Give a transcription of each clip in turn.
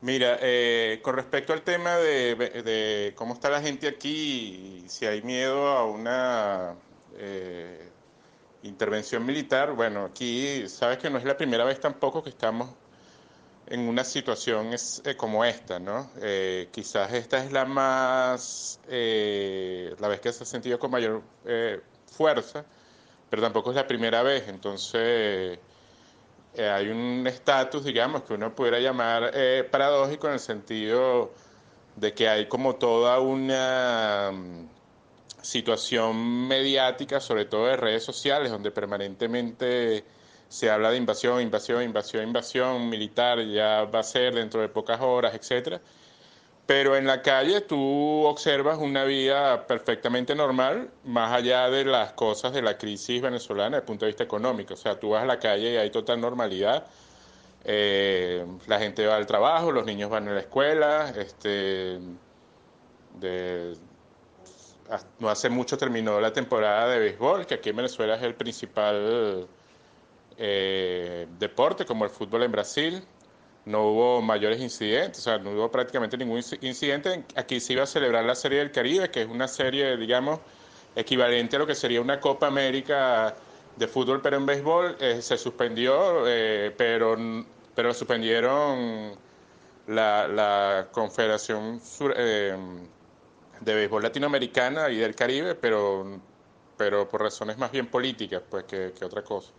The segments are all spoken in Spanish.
Mira, eh, con respecto al tema de, cómo está la gente aquí, si hay miedo a una eh, intervención militar, bueno, aquí sabes que no es la primera vez tampoco que estamos en una situación eh, como esta, ¿no? quizás esta es la más, la vez que se ha sentido con mayor fuerza, pero tampoco es la primera vez, entonces eh, hay un estatus, digamos, que uno pudiera llamar eh, paradójico en el sentido de que hay como toda una mm, situación mediática, sobre todo de redes sociales, donde permanentemente se habla de invasión, invasión, invasión, invasión militar, ya va a ser dentro de pocas horas, etcétera pero en la calle tú observas una vida perfectamente normal, más allá de las cosas de la crisis venezolana desde el punto de vista económico. O sea, tú vas a la calle y hay total normalidad. Eh, la gente va al trabajo, los niños van a la escuela, este, ah, no hace mucho terminó la temporada de béisbol, que aquí en Venezuela es el principal eh, deporte, como el fútbol en Brasil no hubo mayores incidentes, o sea, no hubo prácticamente ningún incidente. Aquí se iba a celebrar la Serie del Caribe, que es una serie, digamos, equivalente a lo que sería una Copa América de fútbol, pero en béisbol. Eh, se suspendió, eh, pero, pero suspendieron la, Confederación eh, de Béisbol Latinoamericana y del Caribe, pero, pero por razones más bien políticas, pues, que otra cosa.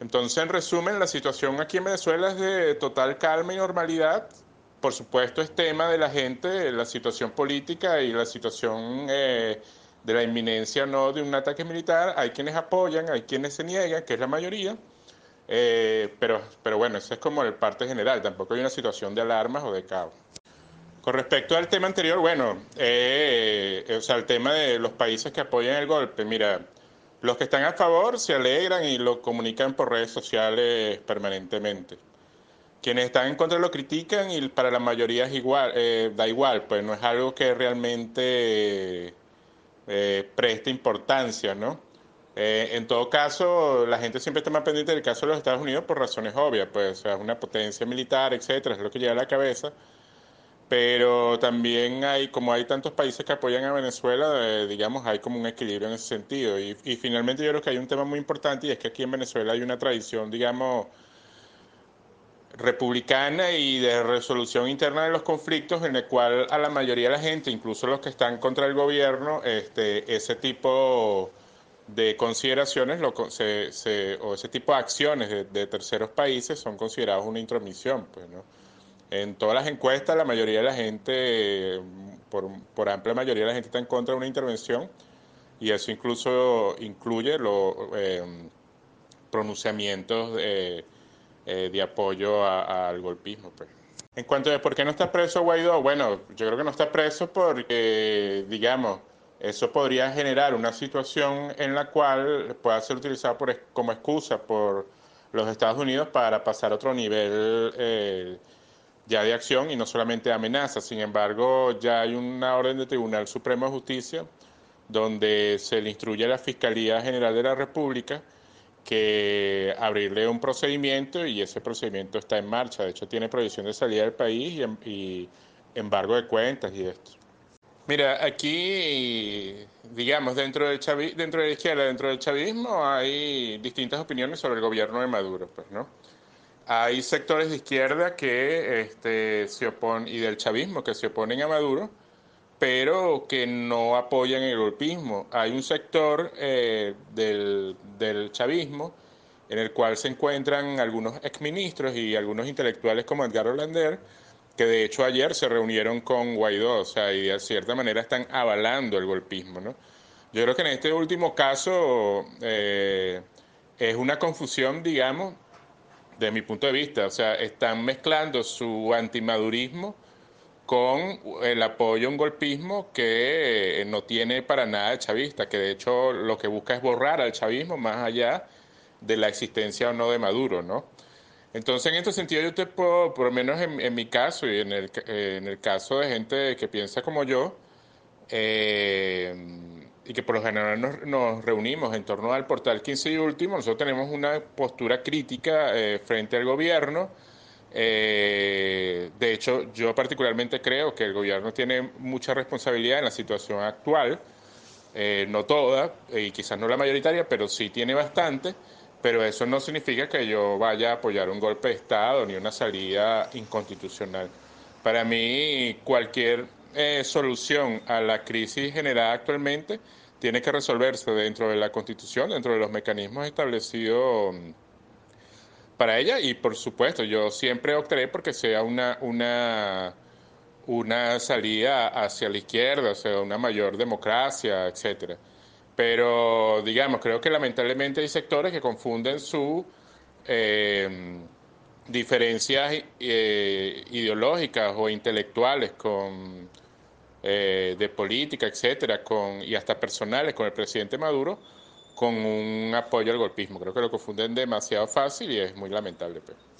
Entonces, en resumen, la situación aquí en Venezuela es de total calma y normalidad. Por supuesto, es tema de la gente, la situación política y la situación eh, de la inminencia no de un ataque militar. Hay quienes apoyan, hay quienes se niegan, que es la mayoría. Eh, pero, pero bueno, eso es como el parte general. Tampoco hay una situación de alarmas o de caos. Con respecto al tema anterior, bueno, eh, o sea, el tema de los países que apoyan el golpe, mira. Los que están a favor se alegran y lo comunican por redes sociales permanentemente. Quienes están en contra lo critican y para la mayoría igual, eh, da igual, pues no es algo que realmente eh, preste importancia, ¿no? Eh, en todo caso, la gente siempre está más pendiente del caso de los Estados Unidos por razones obvias, pues es una potencia militar, etcétera, es lo que lleva a la cabeza pero también hay, como hay tantos países que apoyan a Venezuela, eh, digamos, hay como un equilibrio en ese sentido. Y, finalmente yo creo que hay un tema muy importante y es que aquí en Venezuela hay una tradición, digamos, republicana y de resolución interna de los conflictos en el cual a la mayoría de la gente, incluso los que están contra el gobierno, este, ese tipo de consideraciones o ese tipo de acciones de, de terceros países son considerados una intromisión. Pues, ¿no? En todas las encuestas, la mayoría de la gente, por, amplia mayoría de la gente está en contra de una intervención y eso incluso incluye los eh, pronunciamientos de eh, apoyo al golpismo. Pues. En cuanto a por qué no está preso Guaidó, bueno, yo creo que no está preso porque, digamos, eso podría generar una situación en la cual pueda ser utilizado por, como excusa por los Estados Unidos para pasar a otro nivel eh, ya de acción y no solamente de amenaza. Sin embargo, ya hay una orden del Tribunal Supremo de Justicia donde se le instruye a la Fiscalía General de la República que abrirle un procedimiento y ese procedimiento está en marcha. De hecho, tiene prohibición de salida del país em, y, embargo de cuentas y esto. Mira, aquí, digamos, dentro, del dentro de la izquierda, dentro del chavismo, hay distintas opiniones sobre el gobierno de Maduro, pues, ¿no? hay sectores de izquierda que este, se oponen, y del chavismo, que se oponen a Maduro, pero que no apoyan el golpismo. Hay un sector eh, del, chavismo en el cual se encuentran algunos exministros y algunos intelectuales como Edgar Olander, que de hecho ayer se reunieron con Guaidó, o sea, y de cierta manera están avalando el golpismo. ¿no? Yo creo que en este último caso eh, es una confusión, digamos, de mi punto de vista. O sea, están mezclando su antimadurismo con el apoyo a un golpismo que eh, no tiene para nada el chavista, que de hecho lo que busca es borrar al chavismo más allá de la existencia o no de Maduro, ¿no? Entonces, en este sentido, yo te puedo, por lo menos en, mi caso y en el, en el, caso de gente que piensa como yo, eh, y que por lo general nos, reunimos en torno al portal 15 y último, nosotros tenemos una postura crítica eh, frente al gobierno. Eh, de hecho, yo particularmente creo que el gobierno tiene mucha responsabilidad en la situación actual, eh, no toda, y quizás no la mayoritaria, pero sí tiene bastante, pero eso no significa que yo vaya a apoyar un golpe de Estado ni una salida inconstitucional. Para mí, cualquier eh, solución a la crisis generada actualmente tiene que resolverse dentro de la Constitución, dentro de los mecanismos establecidos mm, para ella y por supuesto yo siempre optaré porque sea una, una, una salida hacia la izquierda, o sea, una mayor democracia, etcétera. Pero digamos, creo que lamentablemente hay sectores que confunden su... Eh, diferencias eh, ideológicas o intelectuales con, eh, de política, etcétera, con, y hasta personales con el presidente Maduro, con un apoyo al golpismo. Creo que lo confunden demasiado fácil y es muy lamentable. pero pues.